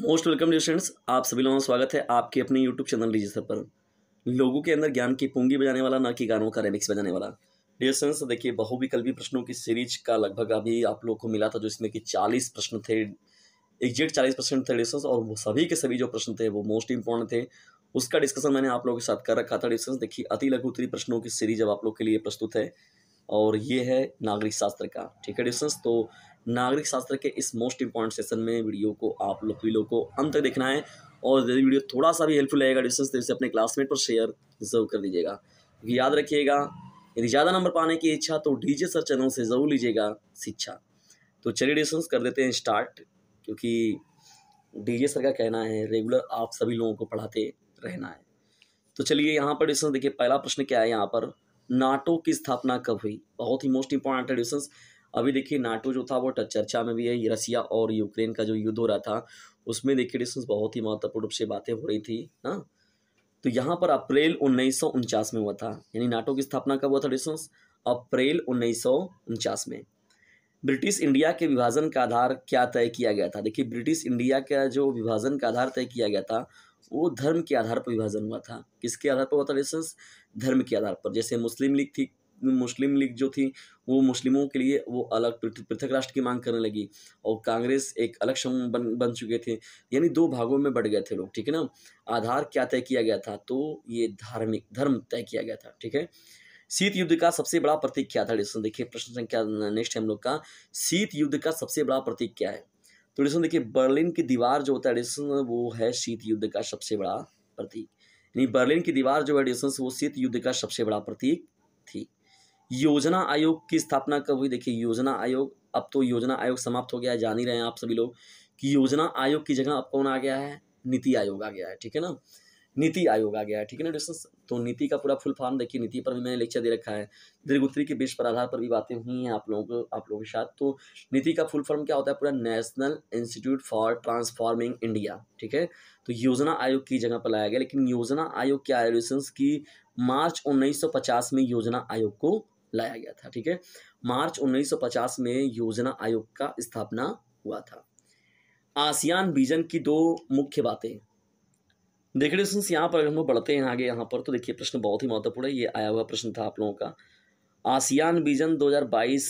most welcome dear friends आप सभी लोगों का स्वागत है आपके अपने यूट्यूब चैनल डीजे पर लोगों के अंदर ज्ञान की पूंगी बजाने वाला ना कि गानों का रेमिक्स बजाने वाला डियर फ्रेंड्स देखिए बहुविकल्पी प्रश्नों की सीरीज का लगभग अभी आप लोग को मिला था जो इसमें कि चालीस प्रश्न थे एग्जेक्ट चालीस प्रश्न थे डिस्टेंस और वो सभी के सभी जो प्रश्न थे वो मोस्ट इंपॉर्टेंट थे उसका डिस्कशन मैंने आप लोगों के साथ कर रखा था डिस्टेंस देखिए अति लघु उत्तरी प्रश्नों की सीरीज अब आप लोग के लिए प्रस्तुत है और ये है नागरिक शास्त्र का ठीक है डिस्टेंस तो नागरिक शास्त्र के इस मोस्ट इंपॉर्टेंट सेशन में वीडियो को आप लोग वीडियो को अंत तक देखना है और यदि वीडियो थोड़ा सा भी हेल्पफुल लगेगा डिस्टेंस तो इसे अपने क्लासमेट पर शेयर जरूर कर दीजिएगा याद रखिएगा यदि ज़्यादा नंबर पाने की इच्छा तो डीजे सर चैनल से ज़रूर लीजिएगा शिक्षा तो चलिए डिस्टेंस कर देते हैं स्टार्ट क्योंकि डीजे सर का कहना है रेगुलर आप सभी लोगों को पढ़ाते रहना है तो चलिए यहाँ पर डिस्टेंस देखिए पहला प्रश्न क्या है यहाँ पर नाटो की स्थापना कब हुई बहुत ही मोस्ट इंपॉर्टेंट है डिस्टेंस अभी देखिए नाटो जो था वो चर्चा में भी है रसिया और यूक्रेन का जो युद्ध हो रहा था उसमें देखिए डिस्टेंस बहुत ही महत्वपूर्ण रूप से बातें हो रही थी ना तो यहाँ पर अप्रैल उन्नीस में हुआ था यानी नाटो की स्थापना कब हुआ था डिस्टेंस अप्रैल उन्नीस में ब्रिटिश इंडिया के विभाजन का आधार क्या तय किया गया था देखिए ब्रिटिश इंडिया का जो विभाजन का आधार तय किया गया था वो धर्म के आधार पर विभाजन हुआ था किसके आधार पर हुआ था डिस्टेंस धर्म के आधार पर जैसे मुस्लिम लीग थी मुस्लिम लीग जो थी वो मुस्लिमों के लिए वो अलग पृथक राष्ट्र की मांग करने लगी और कांग्रेस एक अलग समूह बन बन चुके थे यानी दो भागों में बढ़ गए थे लोग ठीक है ना आधार क्या तय किया गया था तो ये धार्मिक धर्म तय किया गया था ठीक है शीत युद्ध का सबसे बड़ा प्रतीक क्या था डिस्टन देखिए प्रश्न संख्या नेक्स्ट है हम लोग का शीत युद्ध का सबसे बड़ा प्रतीक क्या है तो डिस्टन देखिए बर्लिन की दीवार जो होता है डिस्टन वो है शीत युद्ध का सबसे बड़ा प्रतीक यानी बर्लिन की दीवार जो है डिस्टन वो शीत युद्ध का सबसे बड़ा प्रतीक थी योजना आयोग की स्थापना कब हुई देखिए योजना आयोग अब तो योजना आयोग समाप्त हो गया है जान ही रहे हैं आप सभी लोग कि योजना आयोग की जगह अब कौन आ गया है नीति आयोग आ गया है ठीक है ना नीति आयोग आ गया है ठीक है ना डिस्टेंस तो नीति का पूरा फुल फॉर्म देखिए नीति पर भी मैंने लेक्चर दे रखा है दीर्घोत्तरी के बेस पर आधार पर भी बातें हुई हैं आप लोगों को आप लोगों के साथ तो नीति का फुल फॉर्म क्या होता है पूरा national institute for transforming India ठीक है तो योजना आयोग की जगह पर लाया गया लेकिन योजना आयोग क्या है की मार्च उन्नीस में योजना आयोग को लाया गया था ठीक है मार्च 1950 में योजना आयोग का स्थापना हुआ था आसियान विजन की दो मुख्य बातें देखिए स्टूडेंट्स यहाँ पर अगर हम बढ़ते हैं आगे यहाँ पर तो देखिए प्रश्न बहुत ही महत्वपूर्ण है ये आया हुआ प्रश्न था आप लोगों का आसियान विजन 2022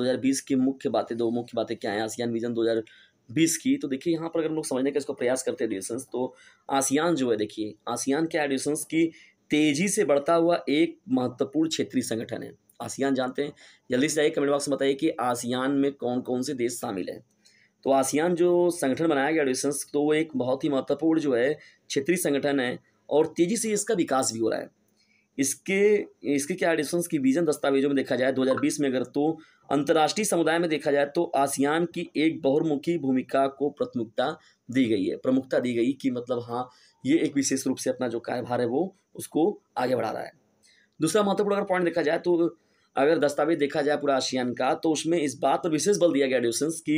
2020 की मुख्य बातें दो मुख्य बातें क्या हैं आसियान विजन 2020 की तो देखिए यहाँ पर अगर हम लोग समझने का इसको प्रयास करते हैं एडिशंस तो आसियान जो है देखिए आसियान क्या एडिशंस की तेज़ी से बढ़ता हुआ एक महत्वपूर्ण क्षेत्रीय संगठन है आसियान जानते हैं जल्दी से आइए कमेंट बॉक्स में बताइए कि आसियान में कौन कौन से देश शामिल हैं तो आसियान जो संगठन बनाया गया एडिशंस तो वो एक बहुत ही महत्वपूर्ण जो है क्षेत्रीय संगठन है और तेज़ी से इसका विकास भी हो रहा है इसके इसके क्या एडिशंस की विजन दस्तावेजों में देखा जाए 2020 में अगर तो अंतर्राष्ट्रीय समुदाय में देखा जाए तो आसियान की एक बहुमुखी भूमिका को प्राथमिकता दी गई है प्रमुखता दी गई कि मतलब हाँ ये एक विशेष रूप से अपना जो कार्यभार है वो उसको आगे बढ़ा रहा है दूसरा महत्वपूर्ण अगर पॉइंट देखा जाए तो अगर दस्तावेज देखा जाए पूरा आसियान का तो उसमें इस बात पर विशेष बल दिया गया एडिशंस कि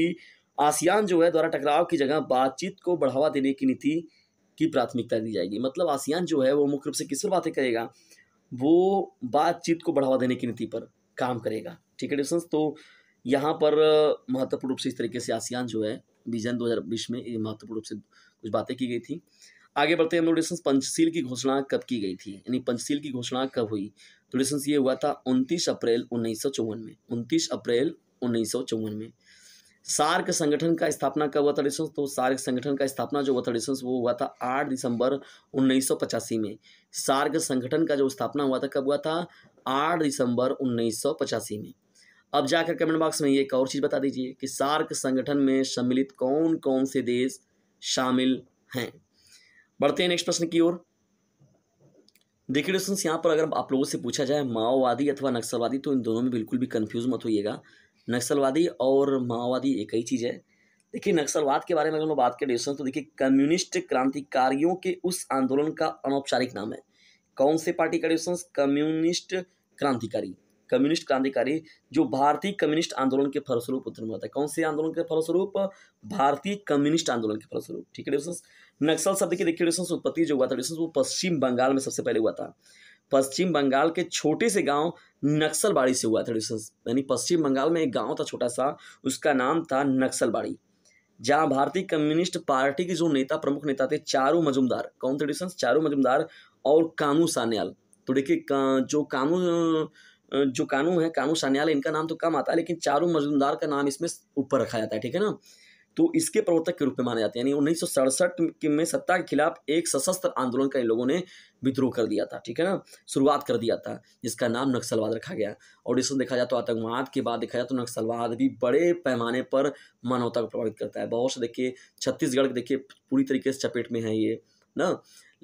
आसियान जो है द्वारा टकराव की जगह बातचीत को बढ़ावा देने की नीति की प्राथमिकता दी जाएगी मतलब आसियान जो है वो मुख्य रूप से किस पर बातें करेगा वो बातचीत को बढ़ावा देने की नीति पर काम करेगा ठीक है एडिशंस तो यहाँ पर महत्वपूर्ण रूप से इस तरीके से आसियान जो है विजन दो में महत्वपूर्ण रूप से कुछ बातें की गई थी आगे बढ़ते हैं हम लोग डिस्टेंस पंचशील की घोषणा कब की गई थी यानी पंचशील की घोषणा कब हुई तो डिस्टेंस ये हुआ था उनतीस अप्रैल उन्नीस में उनतीस अप्रैल उन्नीस में सार्क संगठन का स्थापना कब हुआ था डिस्टेंस तो सार्क संगठन का स्थापना जो हुआ था डिस्टेंस वो हुआ था आठ दिसंबर उन्नीस में सार्क संगठन का जो स्थापना हुआ था कब हुआ था आठ दिसंबर उन्नीस में अब जाकर कमेंट बॉक्स में ये एक और चीज़ बता दीजिए कि सार्क संगठन में सम्मिलित कौन कौन से देश शामिल हैं बढ़ते हैं नेक्स्ट प्रश्न की ओर देखिए क्वेश्चन यहाँ पर अगर आप लोगों से पूछा जाए माओवादी अथवा नक्सलवादी तो इन दोनों में बिल्कुल भी कन्फ्यूज मत होइएगा नक्सलवादी और माओवादी एक ही चीज़ है देखिए नक्सलवाद के बारे में अगर हम बात करें तो देखिए कम्युनिस्ट क्रांतिकारियों के उस आंदोलन का अनौपचारिक नाम है कौन से पार्टी का कम्युनिस्ट क्रांतिकारी कम्युनिस्ट क्रांतिकारी जो भारतीय कम्युनिस्ट आंदोलन के फलस्वरूप उत्पन्न हुआ था कौन से आंदोलन के फलस्वरूप भारतीय कम्युनिस्ट आंदोलन के फलस्वरूप ठीक है डिस्टेंस नक्सल शब्द की देखिए डिस्टेंस उत्पत्ति जो हुआ था डिस्टेंस वो पश्चिम बंगाल में सबसे पहले हुआ था पश्चिम बंगाल के छोटे से गांव नक्सलबाड़ी से हुआ था डिस्टेंस यानी पश्चिम बंगाल में एक गांव था छोटा सा उसका नाम था नक्सलबाड़ी जहां भारतीय कम्युनिस्ट पार्टी के जो नेता प्रमुख नेता थे चारू मजुमदार कौन थे डिस्टेंस चारू मजुमदार और कानू सान्याल तो देखिए का, जो कानू जो कानू है कानू सान्याल इनका नाम तो कम आता है लेकिन चारू मजूमदार का नाम इसमें ऊपर रखा जाता है ठीक है ना तो इसके प्रवर्तक के रूप में माने जाते हैं यानी उन्नीस में सत्ता के खिलाफ एक सशस्त्र आंदोलन का इन लोगों ने विद्रोह कर दिया था ठीक है ना शुरुआत कर दिया था जिसका नाम नक्सलवाद रखा गया और इसमें देखा जाए तो आतंकवाद के बाद देखा जाए तो नक्सलवाद भी बड़े पैमाने पर मानवता को प्रभावित करता है बहुत से देखिए छत्तीसगढ़ देखिए पूरी तरीके से चपेट में है ये ना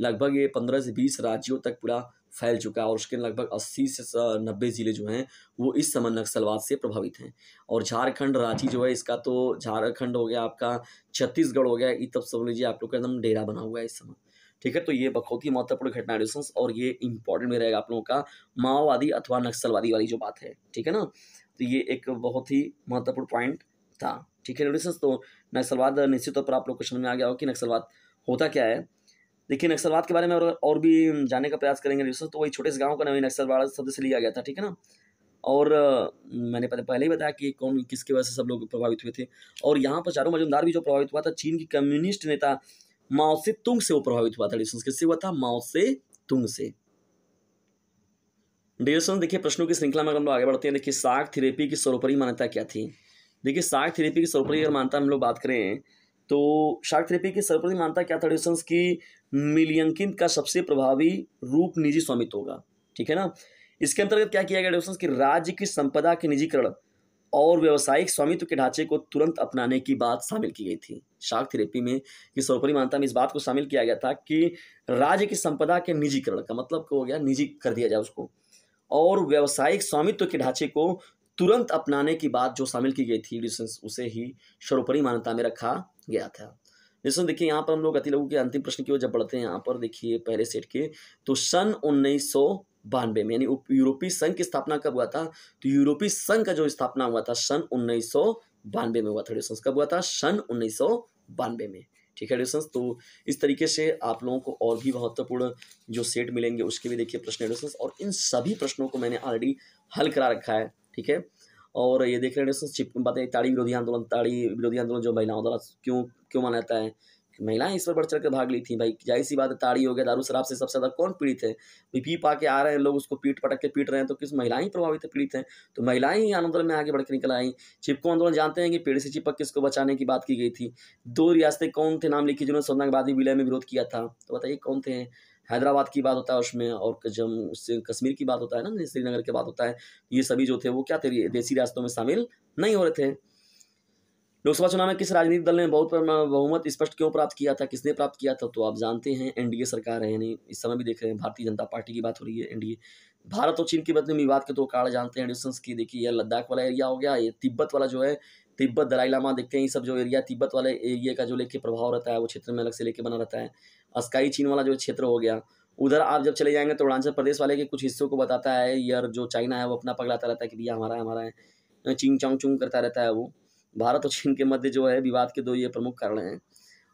लगभग ये पंद्रह से बीस राज्यों तक पूरा फैल चुका है और उसके लगभग 80 से 90 ज़िले जो हैं वो इस समय नक्सलवाद से प्रभावित हैं और झारखंड रांची जो है इसका तो झारखंड हो गया आपका छत्तीसगढ़ हो गया ये तब समझ लीजिए आप लोग का एकदम डेरा बना हुआ है इस समय ठीक है तो ये बहुत ही महत्वपूर्ण घटना है और ये इंपॉर्टेंट भी रहेगा आप लोगों का माओवादी अथवा नक्सलवादी वाली जो बात है ठीक है ना तो ये एक बहुत ही महत्वपूर्ण पॉइंट था ठीक है तो नक्सलवाद निश्चित तौर पर आप लोग क्वेश्चन में आ गया हो कि नक्सलवाद होता क्या है देखिए नक्सलवाद के बारे में और और भी जानने का प्रयास करेंगे दोस्तों तो वही छोटे से गाँव का नवीन नक्सलवाद शब्द से लिया गया था ठीक है ना और मैंने पहले ही बताया कि कौन किसके वजह से सब लोग प्रभावित हुए थे और यहाँ पर चारों मजुमदार भी जो प्रभावित हुआ था चीन की कम्युनिस्ट नेता माओसे तुंग से वो प्रभावित हुआ था डिस्टेंस किससे हुआ था माओसे तुंग से डिस्टेंस देखिए प्रश्नों की श्रृंखला में हम लोग आगे बढ़ते हैं देखिए साग थेरेपी की सरोपरी मान्यता क्या थी देखिए साग थेरेपी की सरोपरी अगर मानता हम लोग बात करें तो शार्क थेरेपी की सर्वोपरि मानता क्या था डिस्टेंस की मिलियंकिन का सबसे प्रभावी रूप निजी स्वामित्व होगा ठीक है ना इसके अंतर्गत क्या किया गया कि राज्य की संपदा के निजीकरण और व्यावसायिक स्वामित्व के ढांचे को तुरंत अपनाने की बात शामिल की गई थी शार्क थेरेपी में कि सर्वोपरि मानता में इस बात को शामिल किया गया था कि राज्य की संपदा के निजीकरण का मतलब क्या हो गया निजी कर दिया जाए उसको और व्यावसायिक स्वामित्व के ढांचे को तुरंत अपनाने की बात जो शामिल की गई थी उसे ही सर्वोपरि मान्यता में रखा गया था जिसमें देखिए यहाँ पर हम लोग अति लघु के अंतिम प्रश्न की ओर जब बढ़ते हैं यहाँ पर देखिए पहले सेट के तो सन उन्नीस बानवे में यानी यूरोपीय संघ की स्थापना कब हुआ था तो यूरोपीय संघ का जो स्थापना हुआ था सन उन्नीस बानवे में हुआ था ड्यूसन्स कब हुआ था सन उन्नीस बानवे में ठीक है ड्यूसन्स तो इस तरीके से आप लोगों को और भी महत्वपूर्ण जो सेट मिलेंगे उसके भी देखिए प्रश्न ड्यूसन्स और इन सभी प्रश्नों को मैंने ऑलरेडी हल करा रखा है ठीक है और ये देख रहे हैं बातें ताड़ी विरोधी आंदोलन ताड़ी विरोधी आंदोलन जो महिलाओं द्वारा क्यों क्यों माना जाता है महिलाएं इस पर बढ़ चढ़ कर भाग ली थी भाई जाहिर सी बात है ताड़ी हो गया दारू शराब से सबसे ज़्यादा कौन पीड़ित है भी पी पा के आ रहे हैं लोग उसको पीट पटक के पीट रहे हैं तो किस महिलाएं ही प्रभावित है पीड़ित हैं तो महिलाएं ही आंदोलन में आगे बढ़ के निकल आई चिपको आंदोलन जानते हैं कि पेड़ से चिपक किसको बचाने की बात की गई थी दो रियासतें कौन थे नाम लिखी जिन्होंने बाद विलय में विरोध किया था तो बताइए कौन थे हैदराबाद की बात होता है उसमें और जब उससे कश्मीर की बात होता है ना श्रीनगर की बात होता है ये सभी जो थे वो क्या थे देसी रियासतों में शामिल नहीं हो रहे थे लोकसभा चुनाव में किस राजनीतिक दल ने बहुत बहुमत स्पष्ट क्यों प्राप्त किया था किसने प्राप्त किया था तो आप जानते हैं एनडीए सरकार है यानी इस समय भी देख रहे हैं भारतीय जनता पार्टी की बात हो रही है एनडीए भारत और चीन के में विवाद के तो काड़ जानते हैं एडिशंस की देखिए यह लद्दाख वाला एरिया हो गया ये तिब्बत वाला जो है तिब्बत दलाई लामा देखते हैं ये सब जो एरिया तिब्बत वाले एरिया का जो लेके प्रभाव रहता है वो क्षेत्र में अलग से लेके बना रहता है अस्काई चीन वाला जो क्षेत्र हो गया उधर आप जब चले जाएंगे तो अरुणाचल प्रदेश वाले के कुछ हिस्सों को बताता है यार जो चाइना है वो अपना पगड़ाता रहता है कि भैया हमारा है हमारा है चिंग चांग चुंग करता रहता है वो भारत और चीन के मध्य जो है विवाद के दो ये प्रमुख कारण हैं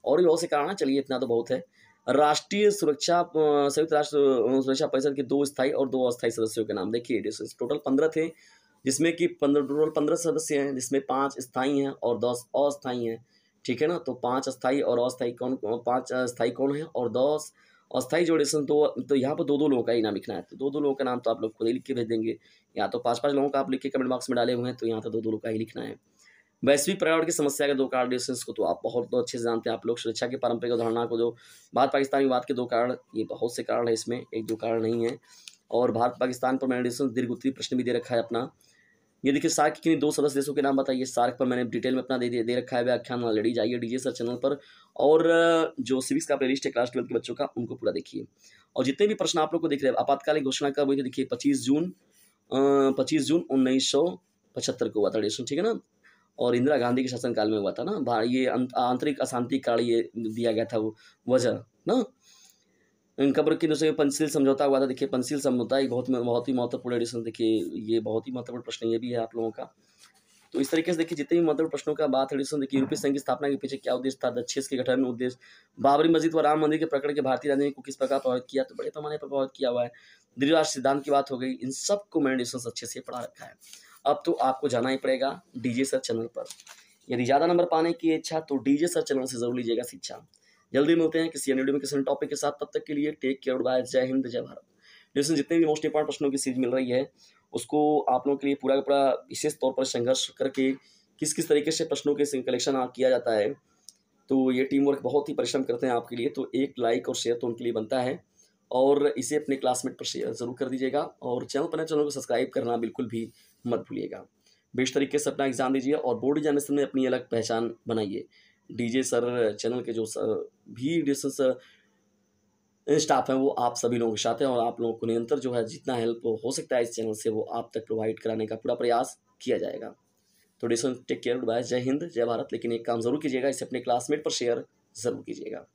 और भी बहुत से कारण हैं चलिए इतना तो बहुत है राष्ट्रीय सुरक्षा संयुक्त राष्ट्र सुरक्षा परिषद के दो स्थायी और दो अस्थायी सदस्यों के नाम देखिए टोटल पंद्रह थे जिसमें कि पंद्रह टोटल पंद्रह सदस्य हैं जिसमें पाँच स्थायी हैं और दस अस्थायी हैं ठीक है ना तो पाँच स्थायी और अस्थायी कौन पाँच स्थायी कौन है और दस अस्थायी जो एडिशन दो तो यहाँ पर दो दो लोगों का ही नाम लिखना है तो दो दो लोगों का नाम तो आप लोग खुद ही लिख के भेज देंगे या तो पाँच पाँच लोगों का आप लिख के कमेंट बॉक्स में डाले हुए हैं तो यहाँ तो दो दो लोगों का ही लिखना है वैश्विक पर्यावरण की समस्या के दो कारण डिस्टेंस को तो आप बहुत तो अच्छे से जानते हैं आप लोग सुरक्षा के पारंपरिक अवधारणा को जो भारत पाकिस्तान विवाद के दो कारण ये बहुत से कारण है इसमें एक दो कारण नहीं है और भारत पाकिस्तान पर मैंने डिस्टेंस दीर्घ उत्तरी प्रश्न भी दे रखा है अपना ये देखिए सार्क के दो सदस्य देशों के नाम बताइए सार्क पर मैंने डिटेल में अपना दे दे रखा है व्याख्यान लड़ी जाइए डीजे सर चैनल पर और जो सिविक्स का प्लेलिस्ट है क्लास ट्वेल्थ के बच्चों का उनको पूरा देखिए और जितने भी प्रश्न आप लोग को देख रहे हैं आपातकालीन घोषणा कब हुई थी देखिए पच्चीस जून पच्चीस जून उन्नीस सौ पचहत्तर को हुआ था ठीक है ना और इंदिरा गांधी के शासनकाल में हुआ था ना ये आंतरिक अशांति कारण ये दिया गया था वो वजह ना कब्र की दूसरे पंचशील समझौता हुआ था देखिए पंचशील समझौता एक बहुत बहुत ही महत्वपूर्ण एडिशन देखिए ये बहुत ही महत्वपूर्ण प्रश्न ये भी है आप लोगों का तो इस तरीके से देखिए जितने भी महत्वपूर्ण प्रश्नों का बात एडिशन देखिए यूरोपीय संघ की स्थापना के पीछे क्या उद्देश्य था दक्षेस के गठन उद्देश्य बाबरी मस्जिद व राम मंदिर के प्रकरण के भारतीय राजनीति को किस प्रकार प्रभावित किया तो बड़े पैमाने पर प्रभावित किया हुआ है द्विराष्ट्र सिद्धांत की बात हो गई इन सबको मैंने एडिशन अच्छे से पढ़ा रखा है अब तो आपको जाना ही पड़ेगा डीजे सर चैनल पर यदि ज़्यादा नंबर पाने की इच्छा तो डीजे सर चैनल से जरूर लीजिएगा शिक्षा जल्दी मिलते हैं किसी अन्य में किसी टॉपिक के साथ तब तक के लिए टेक केयर बाय जय हिंद जय भारत जैसे जितने भी मोस्ट इंपॉर्टेंट प्रश्नों की सीरीज मिल रही है उसको आप लोगों के लिए पूरा का पूरा विशेष तौर पर संघर्ष करके किस किस तरीके से प्रश्नों के कलेक्शन किया जाता है तो ये टीम वर्क बहुत ही परिश्रम करते हैं आपके लिए तो एक लाइक और शेयर तो उनके लिए बनता है और इसे अपने क्लासमेट पर शेयर ज़रूर कर दीजिएगा और चैनल पर चैनल को सब्सक्राइब करना बिल्कुल भी मत भूलिएगा बेस्ट तरीके से अपना एग्ज़ाम दीजिए और बोर्ड एग्जामिनेशन में अपनी अलग पहचान बनाइए डीजे सर चैनल के जो सर भी डिस्टेंस स्टाफ हैं वो आप सभी लोगों के साथ हैं और आप लोगों को निरंतर जो है जितना हेल्प हो सकता है इस चैनल से वो आप तक प्रोवाइड कराने का पूरा प्रयास किया जाएगा तो डिसन टेक केयर बाय जय हिंद जय भारत लेकिन एक काम जरूर कीजिएगा इसे अपने क्लासमेट पर शेयर ज़रूर कीजिएगा